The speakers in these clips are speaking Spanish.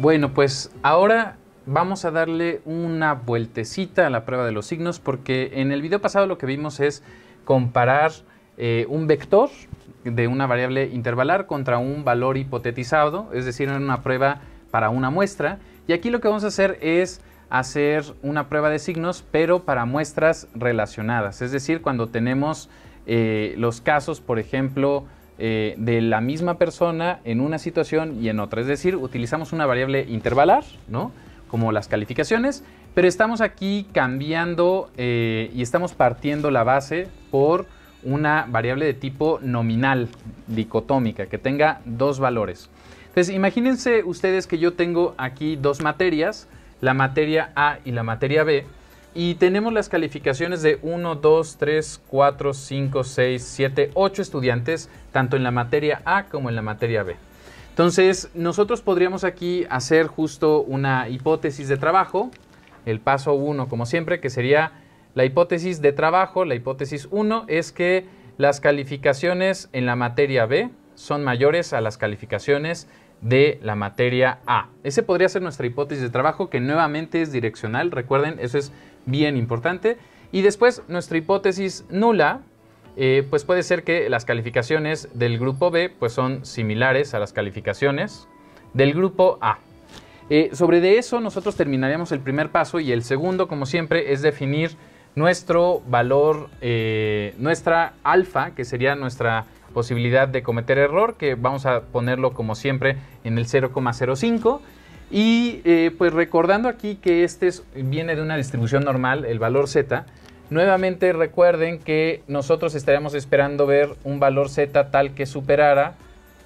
Bueno, pues ahora vamos a darle una vueltecita a la prueba de los signos porque en el video pasado lo que vimos es comparar eh, un vector de una variable intervalar contra un valor hipotetizado, es decir, una prueba para una muestra. Y aquí lo que vamos a hacer es hacer una prueba de signos, pero para muestras relacionadas, es decir, cuando tenemos eh, los casos, por ejemplo, eh, de la misma persona en una situación y en otra. Es decir, utilizamos una variable intervalar, ¿no? Como las calificaciones, pero estamos aquí cambiando eh, y estamos partiendo la base por una variable de tipo nominal, dicotómica, que tenga dos valores. Entonces, imagínense ustedes que yo tengo aquí dos materias, la materia A y la materia B y tenemos las calificaciones de 1, 2, 3, 4, 5, 6, 7, 8 estudiantes, tanto en la materia A como en la materia B. Entonces, nosotros podríamos aquí hacer justo una hipótesis de trabajo, el paso 1, como siempre, que sería la hipótesis de trabajo, la hipótesis 1 es que las calificaciones en la materia B son mayores a las calificaciones de la materia A. Ese podría ser nuestra hipótesis de trabajo que nuevamente es direccional. Recuerden, eso es bien importante. Y después nuestra hipótesis nula, eh, pues puede ser que las calificaciones del grupo B pues son similares a las calificaciones del grupo A. Eh, sobre de eso nosotros terminaríamos el primer paso y el segundo, como siempre, es definir nuestro valor, eh, nuestra alfa, que sería nuestra posibilidad de cometer error, que vamos a ponerlo como siempre en el 0,05 y eh, pues recordando aquí que este viene de una distribución normal, el valor Z, nuevamente recuerden que nosotros estaríamos esperando ver un valor Z tal que superara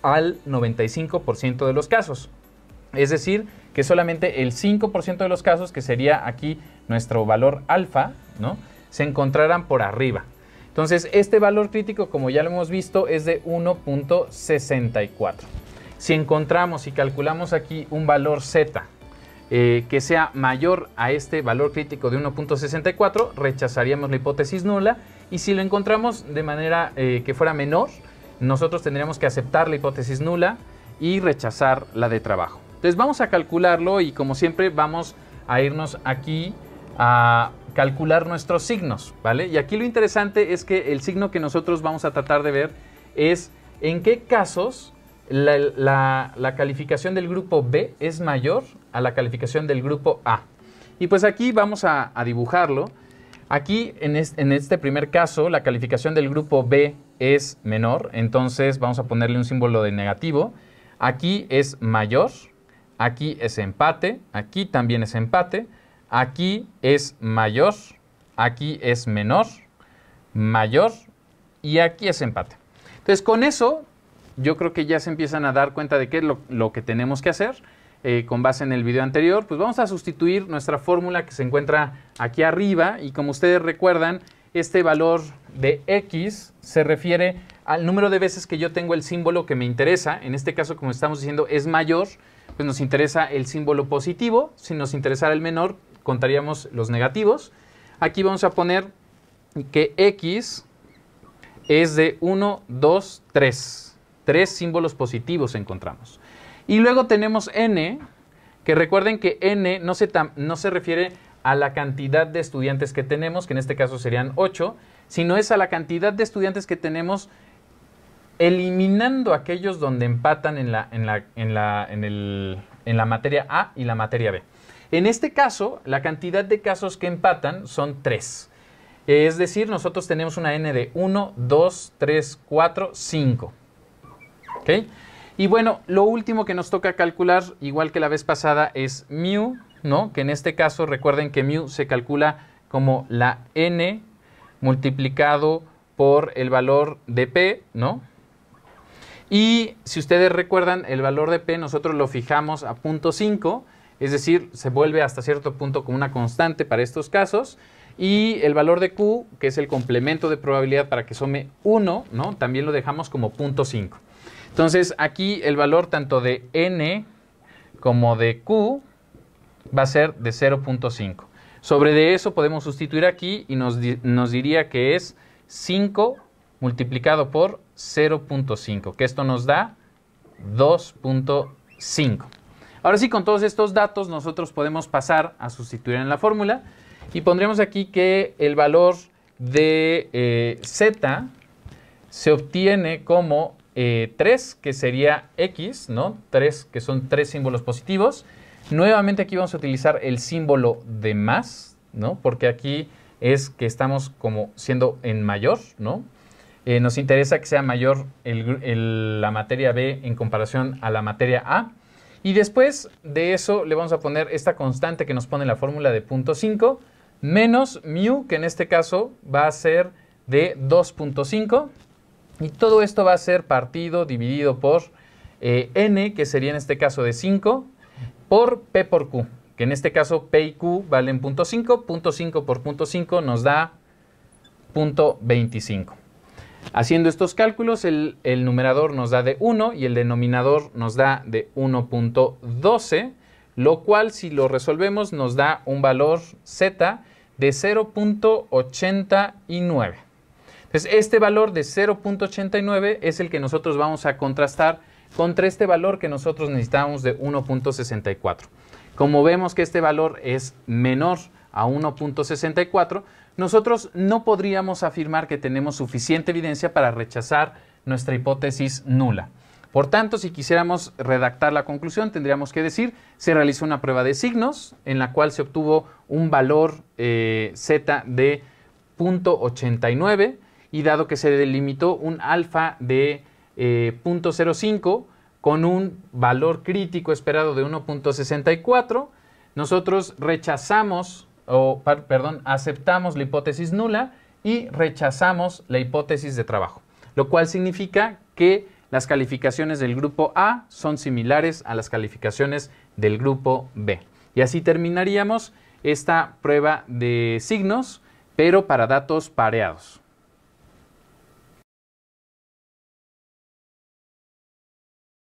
al 95% de los casos. Es decir, que solamente el 5% de los casos, que sería aquí nuestro valor alfa, ¿no? se encontraran por arriba. Entonces, este valor crítico, como ya lo hemos visto, es de 1.64. Si encontramos y calculamos aquí un valor Z eh, que sea mayor a este valor crítico de 1.64, rechazaríamos la hipótesis nula. Y si lo encontramos de manera eh, que fuera menor, nosotros tendríamos que aceptar la hipótesis nula y rechazar la de trabajo. Entonces vamos a calcularlo y como siempre vamos a irnos aquí a calcular nuestros signos, ¿vale? Y aquí lo interesante es que el signo que nosotros vamos a tratar de ver es en qué casos la, calificación del grupo B es mayor a la calificación del grupo A. Y pues aquí vamos a, dibujarlo. Aquí, en, en este primer caso, la calificación del grupo B es menor, entonces vamos a ponerle un símbolo de negativo. Aquí es mayor, aquí es empate, aquí también es empate, aquí es mayor, aquí es menor, mayor y aquí es empate. Entonces con eso yo creo que ya se empiezan a dar cuenta de qué es lo, que tenemos que hacer. Eh, con base en el video anterior, pues vamos a sustituir nuestra fórmula que se encuentra aquí arriba y como ustedes recuerdan, este valor de x se refiere al número de veces que yo tengo el símbolo que me interesa, en este caso como estamos diciendo es mayor, pues nos interesa el símbolo positivo, si nos interesara el menor contaríamos los negativos. Aquí vamos a poner que x es de 1, 2, 3. Tres símbolos positivos encontramos. Y luego tenemos n, que recuerden que n no se, refiere a la cantidad de estudiantes que tenemos, que en este caso serían 8, sino es a la cantidad de estudiantes que tenemos eliminando aquellos donde empatan en la, en la materia A y la materia B. En este caso, la cantidad de casos que empatan son 3. Es decir, nosotros tenemos una n de 1, 2, 3, 4, 5. Y bueno, lo último que nos toca calcular, igual que la vez pasada, es mu, Que en este caso recuerden que mu se calcula como la n multiplicado por el valor de p, ¿no? Y si ustedes recuerdan, el valor de p nosotros lo fijamos a punto 5, es decir, se vuelve hasta cierto punto como una constante para estos casos. Y el valor de q, que es el complemento de probabilidad para que some 1, También lo dejamos como punto 5. Entonces aquí el valor tanto de n como de q va a ser de 0.5. Sobre de eso podemos sustituir aquí y nos, nos diría que es 5 multiplicado por 0.5, que esto nos da 2.5. Ahora sí, con todos estos datos nosotros podemos pasar a sustituir en la fórmula y pondremos aquí que el valor de eh, z se obtiene como 3, eh, que sería X, ¿no? 3, que son tres símbolos positivos. Nuevamente aquí vamos a utilizar el símbolo de más, ¿no? Porque aquí es que estamos como siendo en mayor, ¿no? Eh, nos interesa que sea mayor la materia B en comparación a la materia A. Y después de eso le vamos a poner esta constante que nos pone la fórmula de punto 5 menos mu, que en este caso va a ser de 2.5 y todo esto va a ser partido dividido por eh, n, que sería en este caso de 5, por p por q, que en este caso p y q valen 0.5 .5, por 0.5 .5 nos da 0.25 .25. Haciendo estos cálculos, el, numerador nos da de 1 y el denominador nos da de 1.12, lo cual si lo resolvemos nos da un valor z de 0.89 este valor de 0.89 es el que nosotros vamos a contrastar contra este valor que nosotros necesitábamos de 1.64. Como vemos que este valor es menor a 1.64, nosotros no podríamos afirmar que tenemos suficiente evidencia para rechazar nuestra hipótesis nula. Por tanto, si quisiéramos redactar la conclusión, tendríamos que decir, se realizó una prueba de signos en la cual se obtuvo un valor eh, z de 0.89 y dado que se delimitó un alfa de 0.05 eh, con un valor crítico esperado de 1.64, nosotros rechazamos, o perdón, aceptamos la hipótesis nula y rechazamos la hipótesis de trabajo, lo cual significa que las calificaciones del grupo A son similares a las calificaciones del grupo B. Y así terminaríamos esta prueba de signos, pero para datos pareados.